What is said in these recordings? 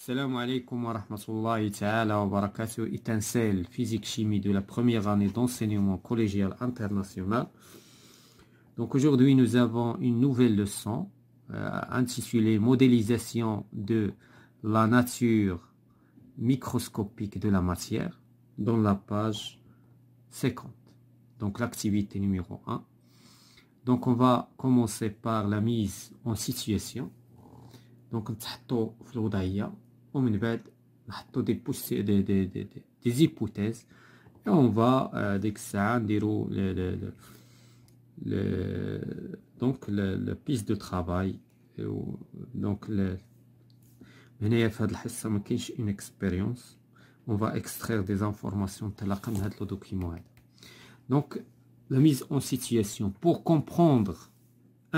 Salam alaikum wa rahmatullahi ta'ala wa barakatuh. Étincelle physique-chimie de la première année d'enseignement collégial international. Donc aujourd'hui, nous avons une nouvelle leçon euh, intitulée Modélisation de la nature microscopique de la matière dans la page 50. Donc l'activité numéro 1. Donc on va commencer par la mise en situation. Donc, on une بعد نحطو des بوس des on va des des زيبوتيز des فا ديك الساعه نديرو لي لي Le, donc le, le, piste de travail euh, donc le une expérience on va extraire des informations de la le document donc la mise en situation pour comprendre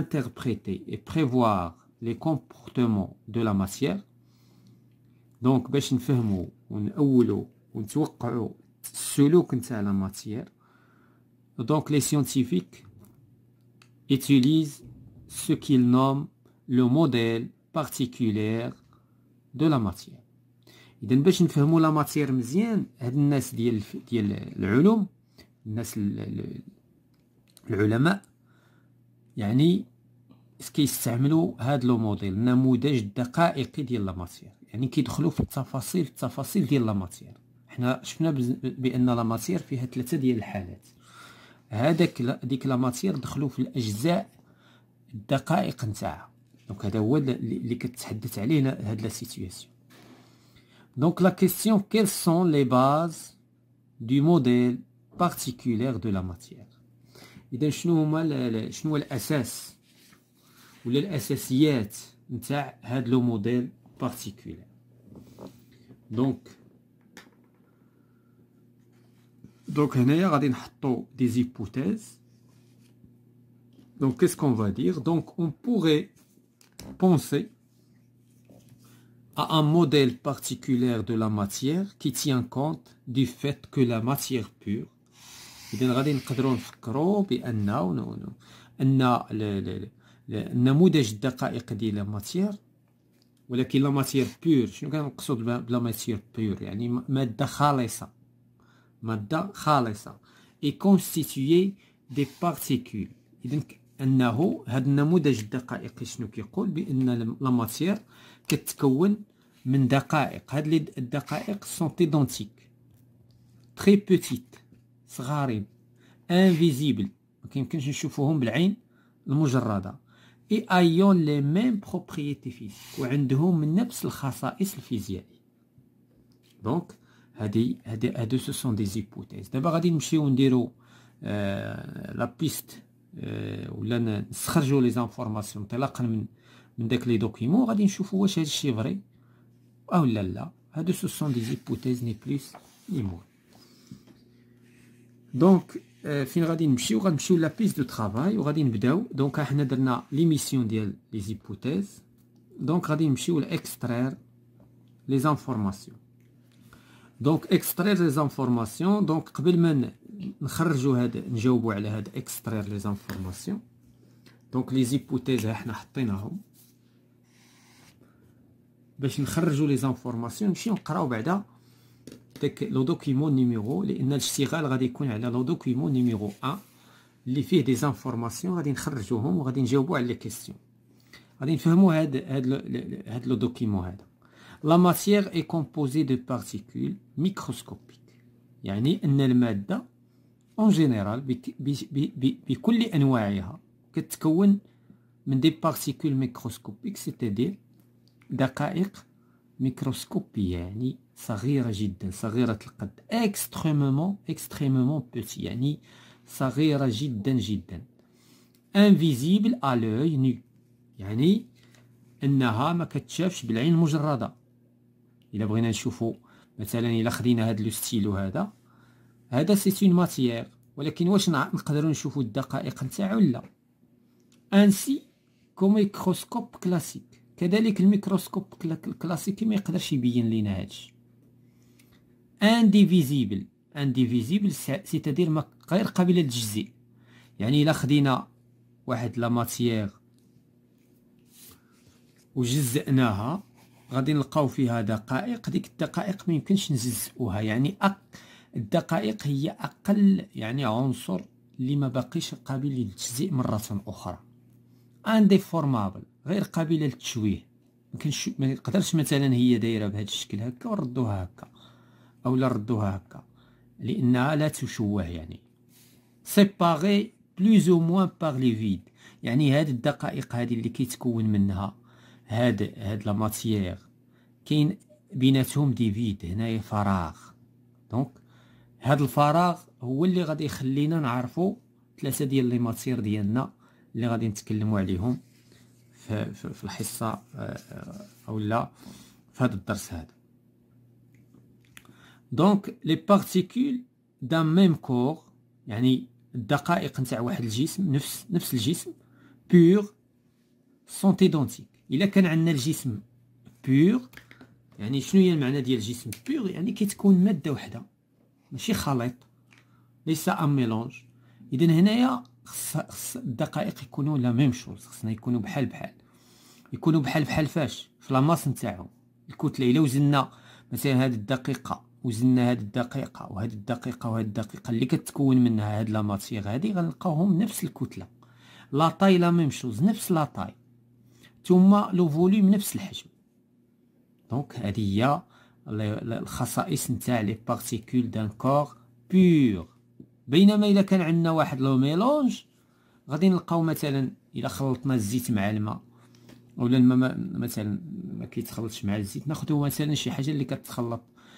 interpréter et prévoir les comportements de la matière دونك باش نفهمو ونأولو ونتوقعو السلوك نتاع لا ماتيير دونك لي سيونتيفيك utilisent سو كيل نوم لو موديل بارتيكولير دو لا ماتيير اذا باش نفهمو لا ماتيير مزيان هاد الناس ديال ديال العلوم الناس العلماء يعني كيستعملوا هاد لو موديل نموذج دقائقي ديال لا ماتيير يعني كيدخلوا في التفاصيل التفاصيل ديال لا ماتير حنا شفنا بان لا ماتير فيها ثلاثه ديال الحالات هذاك ديك لا ماتير دخلوا في الاجزاء الدقائق نتاعها دونك هذا هو اللي كتحدث عليه هاد لا سيتوياسيون دونك لا كيسيون كيل سون لي باز دو موديل بارتيكولير دو لا ماتير اذا شنو هما شنو هو الاساس ولا الاساسيات نتاع هاد لو موديل particulière. Donc, donc هنايا غادي des hypothèses. Donc qu'est-ce qu'on va dire Donc on pourrait penser à un modèle particulier de la matière qui tient compte du fait que la matière pure إذا eh غادي نقدروا نفكروا بأن النموذج الدقائق ديال la matière ولكن لا ماتير بيور شنو كنقصد بلا ماتير بيور يعني ماده خالصه ماده خالصه اي كونستيتيي دي بارتيكول اذا انه هذا النموذج الدقائقي شنو كيقول بان لا ماتير كتكون من دقائق هاد الدقائق سون ايدونتيك تري بوتيت صغارين انفيزيبل ما كيمكنش نشوفوهم بالعين المجرده اي ايون لي ميم بروبريتي فيزيك وعندهم نفس الخصائص الفيزيائيه دونك هادي هادي هادو سو سون دي زيبوتيز دابا غادي نمشيو نديرو لا آه، بيست آه، ولا نستخرجو لي زانفورماسيون انطلاقا من من داك لي دوكيمون غادي نشوفو واش هادشي فري او لا لا هادو سو سون دي زيبوتيز ني بليس ني مون دونك فين غادي نمشيو غنمشيو لابيس دو طرافاي وغادي نبداو دونك حنا درنا ليميسيون ديال لي زيبوتيز دونك غادي نمشيو لاكسترير لي زانفورماسيون دونك اكسترير لي زانفورماسيون دونك قبل ما نخرجو هاد نجاوبو على هاد اكسترير لي زانفورماسيون دونك لي زيبوتيز حنا حطيناهم باش نخرجو لي زانفورماسيون نمشيو نقراو بعدا داك لو دوكيمون نيميرو لان الاشتغال غادي يكون على لو دوكيمون نيميرو ا اللي فيه دي زانفورماسيون غادي نخرجوهم وغادي نجاوبو على لي كيسيون غادي نفهمو هاد هاد هاد لو دوكيمون هذا لا ماتيير اي كومبوزي دو بارتيكول ميكروسكوبيك يعني ان الماده اون جينيرال بكل انواعها كتكون من دي بارتيكول ميكروسكوبيك سيتادير دقائق ميكروسكوبيه يعني صغيرة جدا صغيرة القد اكستريمومون اكستريمومون بوتي يعني صغيرة جدا جدا انفيزيبل ا لوي نو يعني انها ما كتشافش بالعين المجردة الا بغينا نشوفوا مثلا الا خدينا هذا لو ستيلو هذا هذا سي اون ماتيير ولكن واش نقدروا نشوفوا الدقائق نتاعو لا انسي كوميكروسكوب كلاسيك كذلك الميكروسكوب الكلاسيكي ما يقدرش يبين لينا هادشي انديفيزيبل انديفيزيبل سيتادير غير قابله للتجزيء يعني الا خدينا واحد لا ماتيير وجزئناها غادي نلقاو فيها دقائق ديك الدقائق ما يمكنش نجزئوها يعني أق... الدقائق هي اقل يعني عنصر اللي ما باقيش قابل للتجزيء مره اخرى انديفورمابل غير قابله للتشويه ما نقدرش مثلا هي دايره بهذا الشكل هكا وردوها هكا او لا ردوها هكا لانها لا تشوه يعني سيباغي بلوز او موان باغ لي فيد يعني هاد الدقائق هادي اللي كيتكون منها هاد هاد لا ماتيير كاين بيناتهم دي فيد هنايا فراغ دونك هاد الفراغ هو اللي غادي يخلينا نعرفوا ثلاثه ديال لي ماتير ديالنا اللي غادي نتكلموا عليهم في الحصه آه، آه، او لا في هذا الدرس هذا دونك لي بارتيكول دان ميم كور يعني الدقائق نتاع واحد الجسم نفس نفس الجسم بور سون ايدونتيك الا كان عندنا الجسم بور يعني شنو هي المعنى ديال الجسم بور يعني كتكون ماده وحده ماشي خليط ليس ان ميلونج اذا هنايا خص الدقائق يكونوا لا ميم شوز خصنا يكونوا بحال بحال يكونوا بحال بحال فاش في لا ماس نتاعهم الكتله الا وزننا مثلا هذه الدقيقه وزلنا هاد الدقيقه وهاد الدقيقه وهاد الدقيقه اللي كتكون منها هاد لا ماتيغ هادي غنلقاوهم نفس الكتله لا طاي لا ميم شوز نفس لا طاي ثم لو فوليوم نفس الحجم دونك هادي هي الخصائص نتاع لي بارتيكول دان كور بور بينما الا كان عندنا واحد لو ميلونج غادي نلقاو مثلا الا خلطنا الزيت مع الماء اولا الماء مثلا ما كيتخلطش مع الزيت ناخذ مثلا شي حاجه اللي كتخلط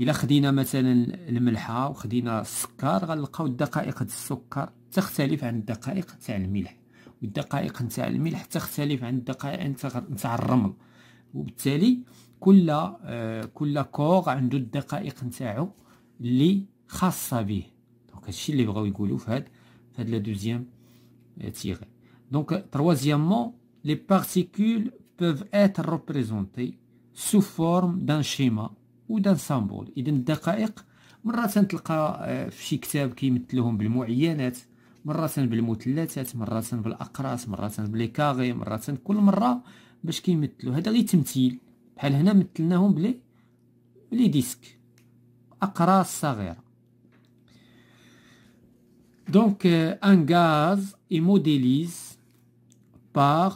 الا خدينا مثلا الملحه وخدينا السكر غنلقاو الدقائق د السكر تختلف عن الدقائق تاع الملح والدقائق نتاع الملح تختلف عن الدقائق نتاع الرمل وبالتالي كل آه، كل كور عنده الدقائق نتاعو اللي خاصه به دونك هادشي اللي بغاو يقولوا في هاد في هاد لا دوزيام تيغي دونك تروازيامون لي بارتيكول peuvent être représentées sous forme d'un schéma ودان سامبول اذا الدقائق مرة تلقى آه، في شي كتاب كيمثلهم بالمعينات مرة بالمثلثات مرة بالاقراص مرة كاغي مرة كل مرة باش كيمثلوا هذا غير تمثيل بحال هنا مثلناهم بلي بلي ديسك اقراص صغيره دونك ان غاز اي موديليز بار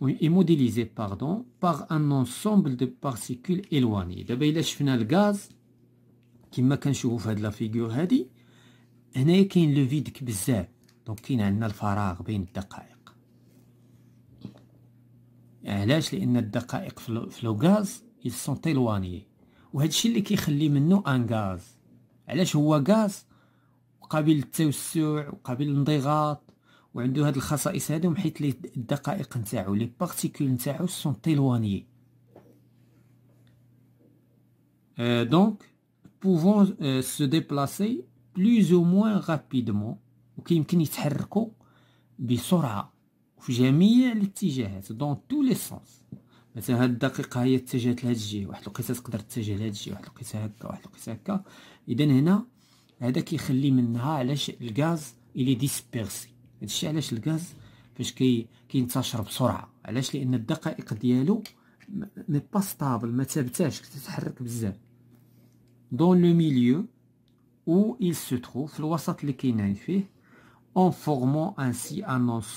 oui, immobilisé pardon, par un ensemble de particules éloignées. دابا إلا شفنا الغاز كما كنشوفو في هاد لا فيغور هادي هنايا كاين لو فيدك بزاف دونك كاين عندنا الفراغ بين الدقائق علاش لان الدقائق في لو غاز يسون تيلواني وهذا الشيء اللي كيخلي منه ان غاز علاش هو غاز قابل للتوسع وقابل للانضغاط وعنده هاد الخصائص هادهم حيت لي الدقائق نتاعو لي بارتيكول نتاعو سون تيلوانيي Euh, donc, pouvons euh, se déplacer plus ou moins rapidement وكيمكن يتحركوا بسرعة في جميع الاتجاهات دون تو لي سونس مثلا هاد الدقيقة هي اتجهت لهاد الجهة واحد الوقيته تقدر تتجه لهاد الجهة واحد الوقيته هكا واحد الوقيته هكا اذا هنا هذا كيخلي منها علاش الغاز اللي ديسبيرسي هادشي علاش الغاز فاش كي كينتشر بسرعه علاش لان الدقائق ديالو مي با ستابل ما ثابتاش كتتحرك بزاف دون لو ميليو او il se trouve في الوسط اللي كاينين فيه en formant ان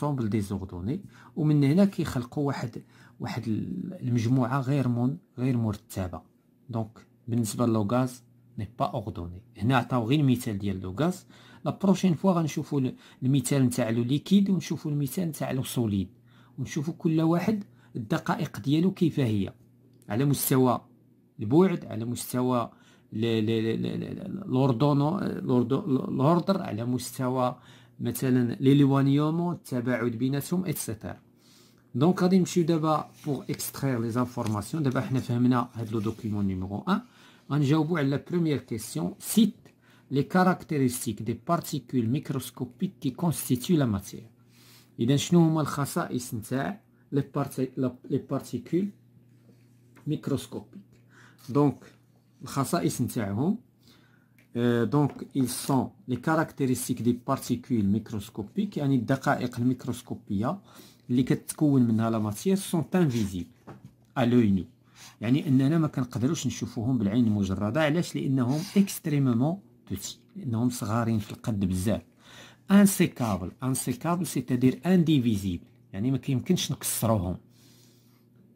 un دي زوردوني ومن هنا كيخلقوا واحد واحد المجموعه غير من غير مرتبه دونك بالنسبه للغاز ني با اوردوني هنا عطاو غير المثال ديال لوغاز لا بروشين فوا غنشوفو المثال نتاع لو ليكيد ونشوفو المثال نتاع لو سوليد ونشوفو كل واحد الدقائق ديالو كيف هي على مستوى البعد على مستوى لوردونو لوردر على مستوى مثلا ليلوانيومون التباعد بيناتهم اتسيتيرا دونك غادي نمشيو دابا بوغ اكسترير لي زانفورماسيون دابا حنا فهمنا هاد لو دوكيمون نيميرو 1 En général, la première question, cite les caractéristiques des particules microscopiques qui constituent la matière. Umm les particules microscopiques. Donc, euh, donc, ils sont les caractéristiques des particules microscopiques, et les caractéristiques microscopiques qui sont invisibles à l'œil nu. يعني اننا ما كنقدروش نشوفوهم بالعين المجرده علاش لانهم اكستريمومون بوتي لانهم صغارين في القد بزاف انسيكابل انسيكابل سيتادير انديفيزيبل يعني ما كيمكنش نكسروهم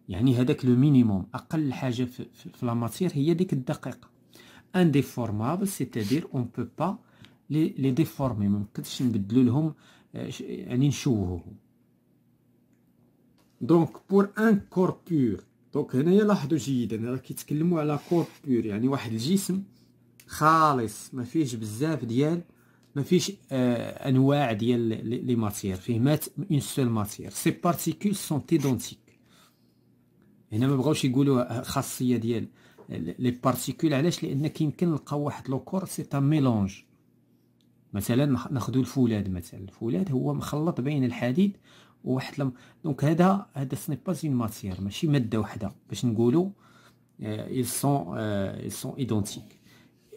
يعني هذاك لو مينيموم اقل حاجه في, في لا ماتير هي ديك الدقيقه انديفورمابل سيتادير اون بو با لي ديفورمي ما نقدرش نبدلو لهم آه، يعني نشوهوهم دونك بور ان كور بور دونك هنايا لاحظوا جيدا راه كيتكلموا على كوربور يعني واحد الجسم خالص ما فيهش بزاف ديال ما فيش آه انواع ديال لي ماتير فيه مات اون سول ماتير سي بارتيكول سون ايدونتيك هنا ما بغاوش يقولوا خاصيه ديال لي بارتيكول علاش لان كيمكن نلقاو واحد لوكور سي ان ميلونج مثلا ناخذ الفولاذ مثلا الفولاذ هو مخلط بين الحديد donc ce n'est pas une matière mais ils sont identiques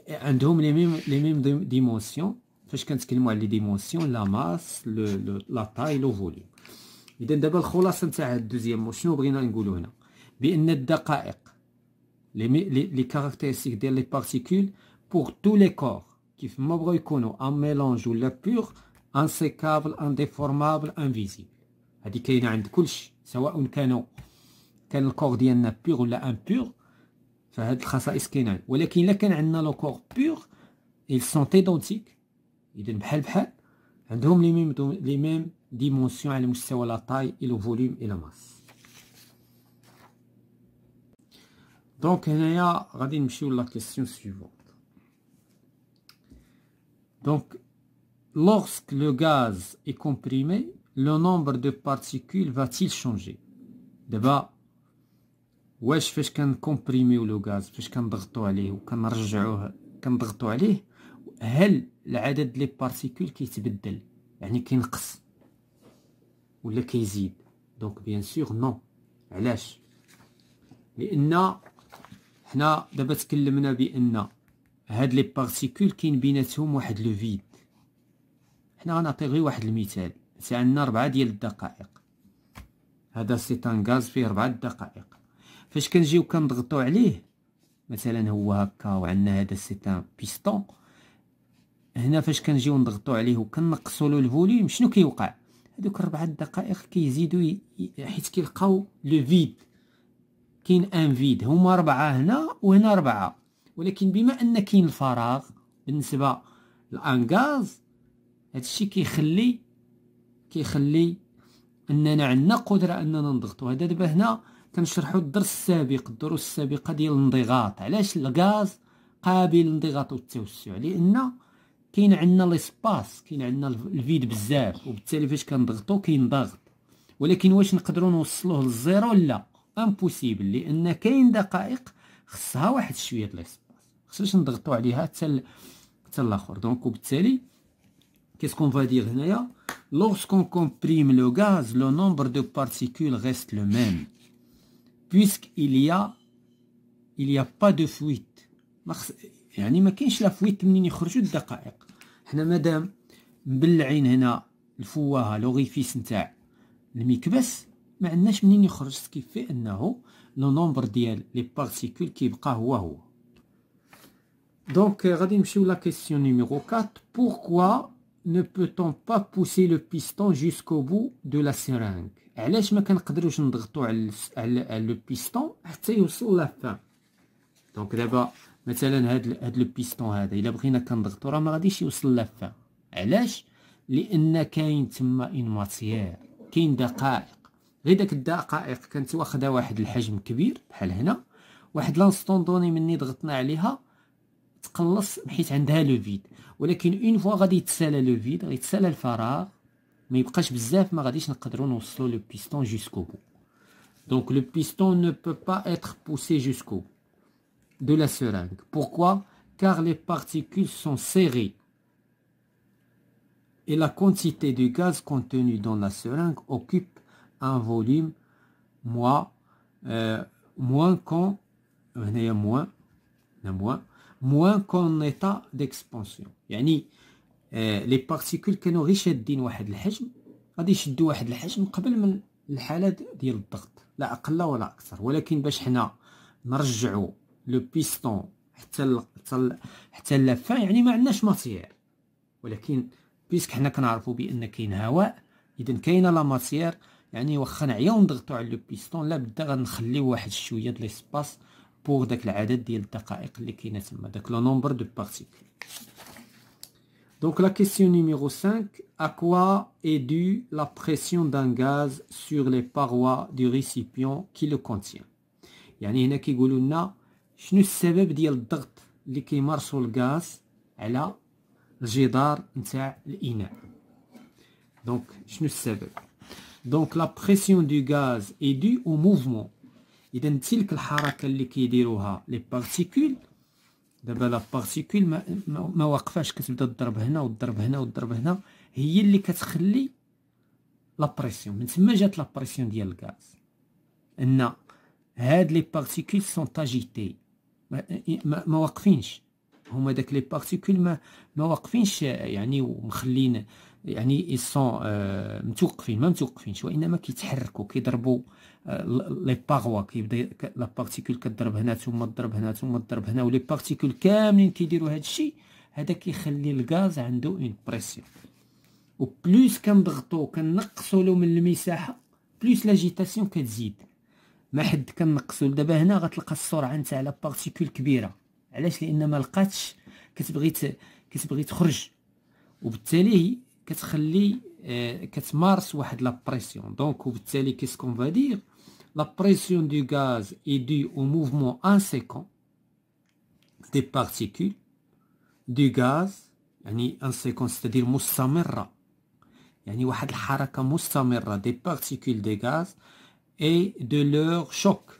et un les mêmes dimensions les dimensions la masse la taille le volume la deuxième les caractéristiques des particules pour tous les corps qui font un mélange ou la pur, insécable indéformable invisible هذه كاينه عند كلشي سواء كانوا كان الكور ديالنا بيغ ولا امبيغ فهاد الخصائص كاينه ولكن الا كان عندنا لو كور بيغ ils سون identiques اذا بحال بحال عندهم لي ميم لي ميم ديمونسيون على مستوى لا طاي اي لو فوليوم اي لا ماس دونك هنايا غادي نمشيو لا كيسيون سويفون Donc, lorsque le gaz est comprimé, لو نومبر دو بارتيكول فاتيل شونجي دابا واش فاش كنكومبريميو لو غاز فاش كنضغطو عليه وكنرجعوه كنضغطو عليه هل العدد لي بارتيكول كيتبدل يعني كينقص ولا كيزيد دونك بيان سور نو علاش لان حنا دابا تكلمنا بان هاد لي بارتيكول كاين بيناتهم واحد لو فيد حنا غنعطي غير واحد المثال سي عندنا ربعة ديال الدقائق هذا طان غاز فيه ربعة دقائق فاش كنجيو كنضغطو عليه مثلا هو هكا وعندنا هذا طان بيستون هنا فاش كنجيو نضغطو عليه وكنقصو له الفوليوم شنو كيوقع هذوك ربعة دقائق كيزيدو ي... حيت كيلقاو لو فيد كاين ان فيد هما ربعة هنا وهنا ربعة ولكن بما ان كاين الفراغ بالنسبه للانغاز هادشي كيخلي كيخلي اننا عندنا قدره اننا نضغط وهذا دابا هنا كنشرحوا الدرس السابق الدروس السابقه ديال الانضغاط علاش الغاز قابل للانضغاط والتوسع لان كاين عندنا ليسباس كاين عندنا الفيد بزاف وبالتالي فاش كنضغطو كينضغط ولكن واش نقدروا نوصلوه للزيرو لا امبوسيبل لان كاين دقائق خصها واحد شويه ليسباس خصناش نضغطو عليها حتى حتى الاخر دونك وبالتالي كيسكون فادير هنايا Lorsqu'on comprime le gaz, le nombre de particules reste le même, puisqu'il y a il n'y a pas de fuite. يعني ما كاينش لا فويت منين يخرجوا الدقائق حنا مادام مبلعين هنا الفواهه لوغيفيس نتاع المكبس ما عندناش منين يخرج سكيفي انه لو نومبر ديال لي بارتيكول كيبقى هو هو دونك euh, غادي نمشيو لا كيسيون نيميرو 4 بوركوا ne peut-on pas pousser le piston jusqu'au bout de la seringue علاش ما كنقدروش نضغطوا على على لو بيستون حتى يوصل لا فان دونك دابا مثلا هاد هاد لو بيستون هذا الا بغينا كنضغطوا راه ما غاديش يوصل لا فان علاش لان كاين تما ان ماتيير كاين دقائق غير داك الدقائق كانت واخده واحد الحجم كبير بحال هنا واحد لانستون دوني مني ضغطنا عليها Une fois عندها le vide une le فوا غادي le vide فيد غيتسالى الفراغ ما Donc le piston ne peut pas être poussé jusqu'au bout de la seringue. Pourquoi Car les particules sont serrées et la quantité de gaz contenu dans la seringue occupe un volume moins, euh, moins quand, euh, moins, moins موان كون état ديكسبونسيون يعني لي بارتيكول كانوا غير شادين واحد الحجم غادي يشدوا واحد الحجم قبل من الحاله ديال الضغط لا اقل ولا اكثر ولكن باش حنا نرجعوا لو بيستون حتى ال حتى ال حتى اللفه يعني ما عندناش ماتيير ولكن بيسك حنا كنعرفوا بان كاين هواء اذا كاينه لا ماتيير يعني واخا نعيو نضغطو على لو بيستون لا بدا غنخليو واحد شويه د ليسباس pour déclarer le nombre de particules donc la question numéro 5 à quoi est due la pression d'un gaz sur les parois du récipient qui le contient il ya n'y en a qui goulouna je ne sais pas bien d'être les qui marchent sur le gaz la gédarne donc je ne sais pas donc la pression du gaz est due au mouvement اذا تلك الحركه اللي كيديروها لي بارتيكول دابا لا بارتيكول ما, ما واقفاش كتبدا تضرب هنا وتضرب هنا وتضرب هنا هي اللي كتخلي لا بريسيون من تما جات لا بريسيون ديال الغاز ان هاد لي بارتيكول سون تاجيتي ما, ما, ما واقفينش هما داك لي بارتيكول ما ما واقفينش يعني ومخلين يعني سون آه، متوقفين ما متوقفينش وانما كيتحركوا كيضربوا لي باغوا كيبدا لا بارتيكول كضرب هنا ثم تضرب هنا ثم تضرب هنا ولي بارتيكول كاملين كيديروا هذا الشيء هذا كيخلي الغاز عنده اون بريسيون و بلوس كنضغطو كنقصو له من المساحه بلوس لاجيتاسيون كتزيد ما حد كنقصو دابا هنا غتلقى السرعه نتاع لا بارتيكول كبيره علاش لان ما لقاتش كتبغي كتبغي تخرج وبالتالي كتخلي آه، كتمارس واحد لا بريسيون دونك وبالتالي كيسكون فادير la pression du gaz est due au mouvement inséquent des particules du gaz يعني c'est-à-dire مستمرة يعني واحد haraka مستمرة des particules de gaz et de leur choc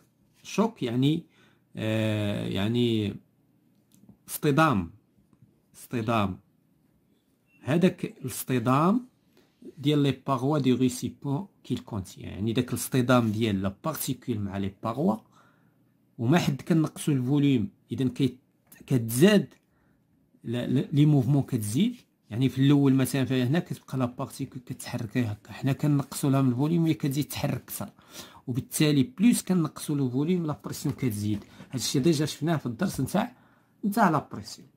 choc يعني آه يعني اصطدام اصطدام هذاك ديال لي باغوا دي ريسيبون كونتيان يعني داك الاصطدام ديال لا بارتيكول مع لي باغوا وما حد كنقصو الفوليوم اذا كتزاد لي موفمون كتزيد يعني في الاول مثلا في هنا كتبقى لا بارتيكول كتحرك هكا حنا كنقصوا لها من الفوليوم هي كتزيد تحرك اكثر وبالتالي بلوس كنقصوا لو فوليوم لا بريسيون كتزيد هادشي ديجا شفناه في الدرس نتاع نتاع لا بريسيون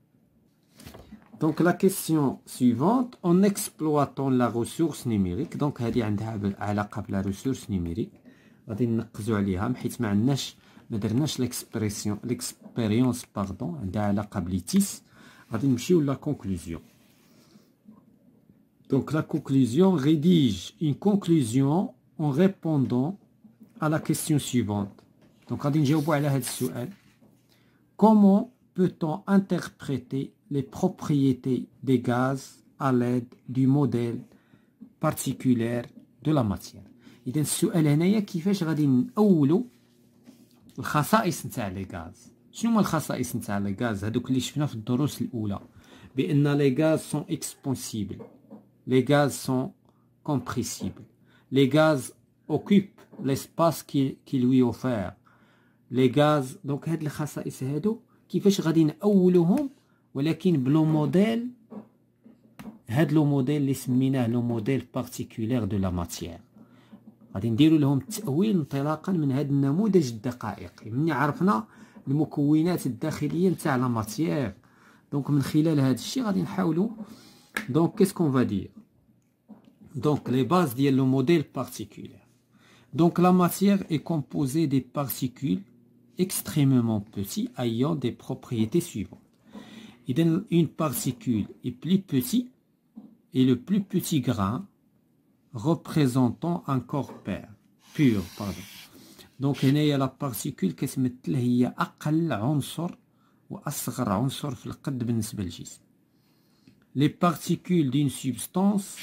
Donc la question suivante, en exploitant la ressource numérique, donc la ressource numérique, غادي l'expression l'expérience pardon la conclusion. Donc la conclusion rédige une conclusion en répondant à la question suivante. Donc Comment peut-on interpréter les propriétés des gaz à l'aide du modèle particulier de la matière. Il y a plusieurs qualités qui font que les gaz. Quelles sont ces qualités des gaz C'est nous qui allons les voir dans la première partie. Les gaz sont expansibles. Les gaz sont compressibles. Les gaz occupent l'espace qu'ils lui offrent. Les gaz. Donc, quelles sont ces qualités qui font que les gaz ولكن بلو موديل هاد لو موديل اللي سميناه لو موديل بارتيكولير دو لا ماتيير غادي نديرو لهم التاويل انطلاقا من هاد النموذج الدقائقي ملي عرفنا المكونات الداخليه نتاع لا ماتيير دونك من خلال هذا الشيء غادي نحاولوا دونك كيس كون فادير دونك لي باز ديال لو موديل بارتيكولير دونك لا ماتيير اي كومبوزي دي بارتيكول extrêmement petits ayant des propriétés suivantes. Il donne une particule est plus petit et le plus petit grain représentant un corps pur. Donc, il y a la particule qui se met là, il y a plus Les particules d'une substance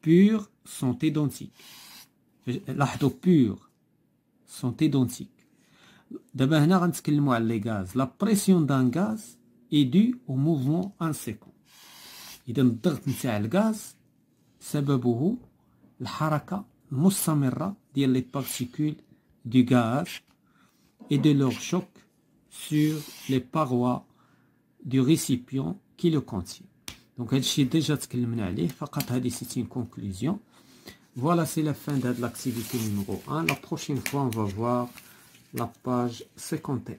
pure sont identiques. L'ahdo pur sont identiques la pression d'un gaz est due au mouvement دان غاز اي دو موفمون ان سيكون الضغط نتاع الغاز سببه الحركه المستمره ديال لي et de leur choc sur les parois du récipient qui le contient. Donc, هادشي déjà تكلمنا عليه فقط c'est une conclusion. Voilà, c'est la fin de l'activité numéro 1. La prochaine fois, on va voir la page 51.